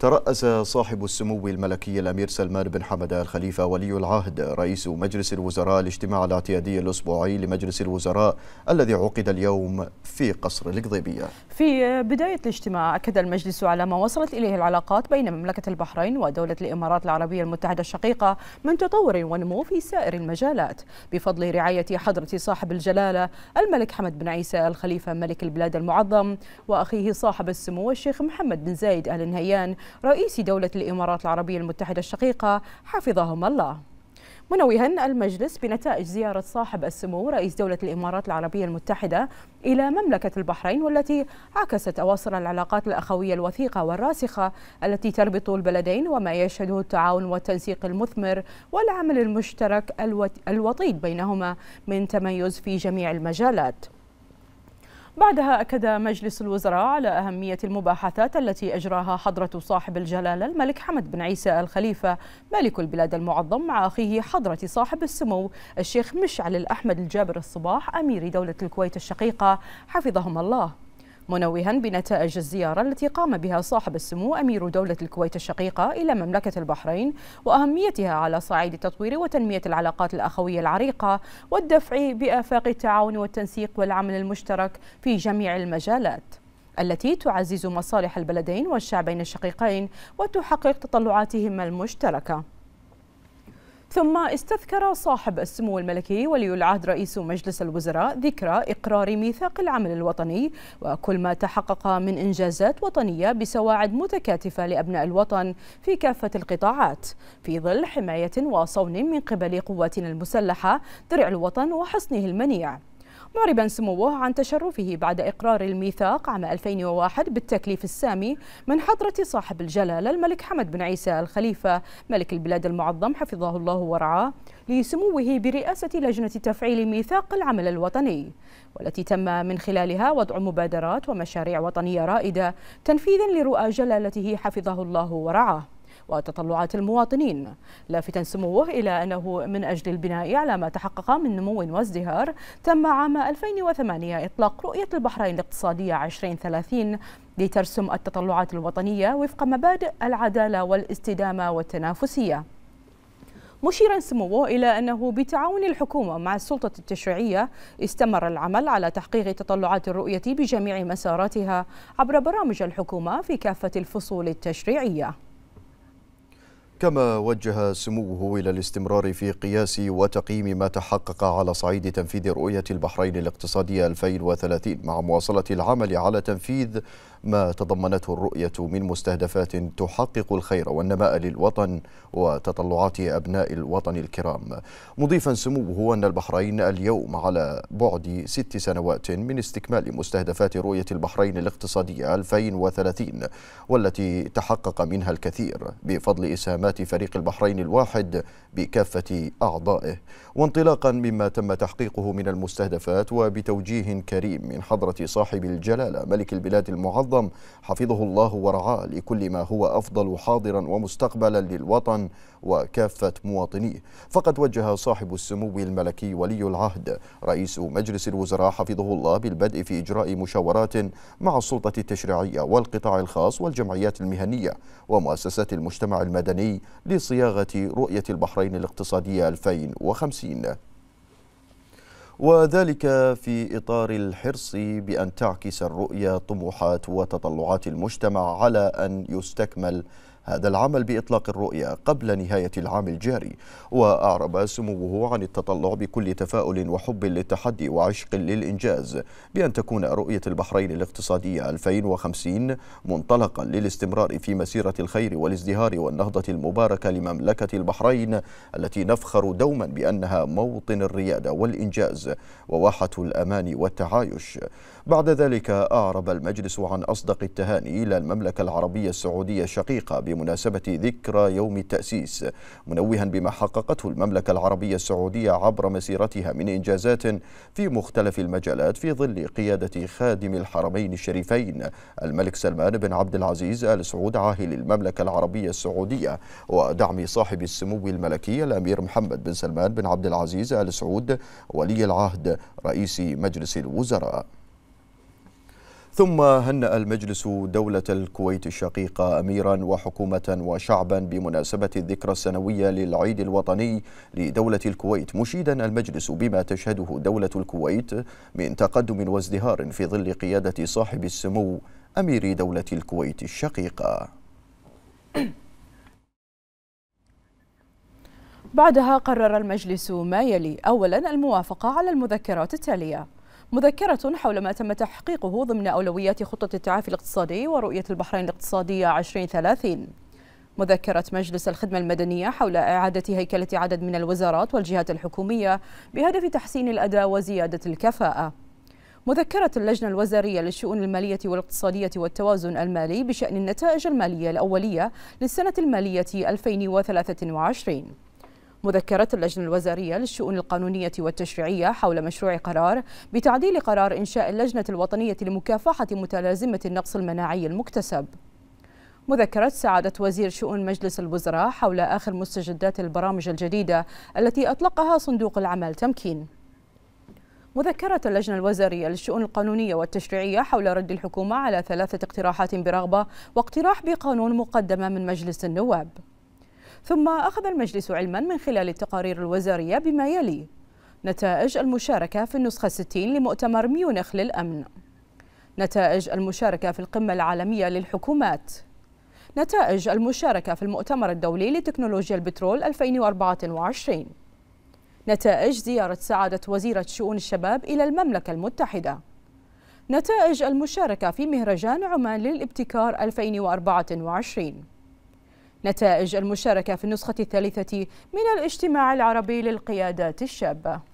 ترأس صاحب السمو الملكي الأمير سلمان بن حمد الخليفة ولي العهد رئيس مجلس الوزراء الاجتماع الاعتيادي الأسبوعي لمجلس الوزراء الذي عقد اليوم في قصر القضيبية في بداية الاجتماع أكد المجلس على ما وصلت إليه العلاقات بين مملكة البحرين ودولة الإمارات العربية المتحدة الشقيقة من تطور ونمو في سائر المجالات بفضل رعاية حضرة صاحب الجلالة الملك حمد بن عيسى الخليفة ملك البلاد المعظم وأخيه صاحب السمو الشيخ محمد بن زايد آل نهيان رئيس دولة الإمارات العربية المتحدة الشقيقة حفظهما الله منوها المجلس بنتائج زيارة صاحب السمو رئيس دولة الإمارات العربية المتحدة إلى مملكة البحرين والتي عكست أواصر العلاقات الأخوية الوثيقة والراسخة التي تربط البلدين وما يشهده التعاون والتنسيق المثمر والعمل المشترك الوطيد بينهما من تميز في جميع المجالات بعدها أكد مجلس الوزراء على أهمية المباحثات التي أجراها حضرة صاحب الجلالة الملك حمد بن عيسى الخليفة ملك البلاد المعظم مع أخيه حضرة صاحب السمو الشيخ مشعل الأحمد الجابر الصباح أمير دولة الكويت الشقيقة حفظهما الله منوها بنتائج الزيارة التي قام بها صاحب السمو أمير دولة الكويت الشقيقة إلى مملكة البحرين وأهميتها على صعيد تطوير وتنمية العلاقات الأخوية العريقة والدفع بآفاق التعاون والتنسيق والعمل المشترك في جميع المجالات التي تعزز مصالح البلدين والشعبين الشقيقين وتحقق تطلعاتهما المشتركه ثم استذكر صاحب السمو الملكي ولي العهد رئيس مجلس الوزراء ذكرى إقرار ميثاق العمل الوطني وكل ما تحقق من إنجازات وطنية بسواعد متكاتفة لأبناء الوطن في كافة القطاعات في ظل حماية وصون من قبل قواتنا المسلحة درع الوطن وحصنه المنيع معربا سموه عن تشرفه بعد إقرار الميثاق عام 2001 بالتكليف السامي من حضرة صاحب الجلالة الملك حمد بن عيسى الخليفة ملك البلاد المعظم حفظه الله ورعاه لسموه برئاسة لجنة تفعيل ميثاق العمل الوطني والتي تم من خلالها وضع مبادرات ومشاريع وطنية رائدة تنفيذا لرؤى جلالته حفظه الله ورعاه وتطلعات المواطنين لافتا سموه إلى أنه من أجل البناء على ما تحقق من نمو وازدهار تم عام 2008 إطلاق رؤية البحرين الاقتصادية 2030 لترسم التطلعات الوطنية وفق مبادئ العدالة والاستدامة والتنافسية مشيرا سموه إلى أنه بتعاون الحكومة مع السلطة التشريعية استمر العمل على تحقيق تطلعات الرؤية بجميع مساراتها عبر برامج الحكومة في كافة الفصول التشريعية كما وجه سموه إلى الاستمرار في قياس وتقييم ما تحقق على صعيد تنفيذ رؤية البحرين الاقتصادية 2030 مع مواصلة العمل على تنفيذ ما تضمنته الرؤية من مستهدفات تحقق الخير والنماء للوطن وتطلعات أبناء الوطن الكرام مضيفا سموه أن البحرين اليوم على بعد ست سنوات من استكمال مستهدفات رؤية البحرين الاقتصادية 2030 والتي تحقق منها الكثير بفضل إسهامات انتخابات فريق البحرين الواحد بكافة أعضائه وانطلاقا مما تم تحقيقه من المستهدفات وبتوجيه كريم من حضرة صاحب الجلالة ملك البلاد المعظم حفظه الله ورعاه لكل ما هو أفضل حاضرا ومستقبلا للوطن وكافة مواطنيه فقد وجه صاحب السمو الملكي ولي العهد رئيس مجلس الوزراء حفظه الله بالبدء في إجراء مشاورات مع السلطة التشريعية والقطاع الخاص والجمعيات المهنية ومؤسسات المجتمع المدني لصياغة رؤية البحرين الاقتصادية 2050 وذلك في إطار الحرص بأن تعكس الرؤية طموحات وتطلعات المجتمع على أن يستكمل هذا العمل بإطلاق الرؤية قبل نهاية العام الجاري وأعرب سموه عن التطلع بكل تفاؤل وحب للتحدي وعشق للإنجاز بأن تكون رؤية البحرين الاقتصادية 2050 منطلقا للاستمرار في مسيرة الخير والازدهار والنهضة المباركة لمملكة البحرين التي نفخر دوما بأنها موطن الريادة والإنجاز وواحة الأمان والتعايش بعد ذلك أعرب المجلس عن أصدق التهاني إلى المملكة العربية السعودية الشقيقة بمناسبة ذكرى يوم التأسيس منوها بما حققته المملكة العربية السعودية عبر مسيرتها من إنجازات في مختلف المجالات في ظل قيادة خادم الحرمين الشريفين الملك سلمان بن عبد العزيز آل سعود عاهل المملكة العربية السعودية ودعم صاحب السمو الملكي الأمير محمد بن سلمان بن عبد العزيز آل سعود ولي العهد رئيس مجلس الوزراء ثم هنأ المجلس دولة الكويت الشقيقة أميرا وحكومة وشعبا بمناسبة الذكرى السنوية للعيد الوطني لدولة الكويت مشيدا المجلس بما تشهده دولة الكويت من تقدم وازدهار في ظل قيادة صاحب السمو أمير دولة الكويت الشقيقة بعدها قرر المجلس ما يلي أولا الموافقة على المذكرات التالية مذكرة حول ما تم تحقيقه ضمن أولويات خطة التعافي الاقتصادي ورؤية البحرين الاقتصادية 2030 مذكرة مجلس الخدمة المدنية حول إعادة هيكلة عدد من الوزارات والجهات الحكومية بهدف تحسين الأداء وزيادة الكفاءة مذكرة اللجنة الوزارية للشؤون المالية والاقتصادية والتوازن المالي بشأن النتائج المالية الأولية للسنة المالية 2023 مذكرة اللجنة الوزارية للشؤون القانونية والتشريعية حول مشروع قرار بتعديل قرار إنشاء اللجنة الوطنية لمكافحة متلازمة النقص المناعي المكتسب مذكرة سعادة وزير شؤون مجلس الوزراء حول آخر مستجدات البرامج الجديدة التي أطلقها صندوق العمل تمكين مذكرة اللجنة الوزارية للشؤون القانونية والتشريعية حول رد الحكومة على ثلاثة اقتراحات برغبة واقتراح بقانون مقدمة من مجلس النواب ثم أخذ المجلس علما من خلال التقارير الوزارية بما يلي نتائج المشاركة في النسخة 60 لمؤتمر ميونخ للأمن نتائج المشاركة في القمة العالمية للحكومات نتائج المشاركة في المؤتمر الدولي لتكنولوجيا البترول 2024 نتائج زيارة سعادة وزيرة شؤون الشباب إلى المملكة المتحدة نتائج المشاركة في مهرجان عمان للابتكار 2024 نتائج المشاركة في النسخة الثالثة من الاجتماع العربي للقيادات الشابة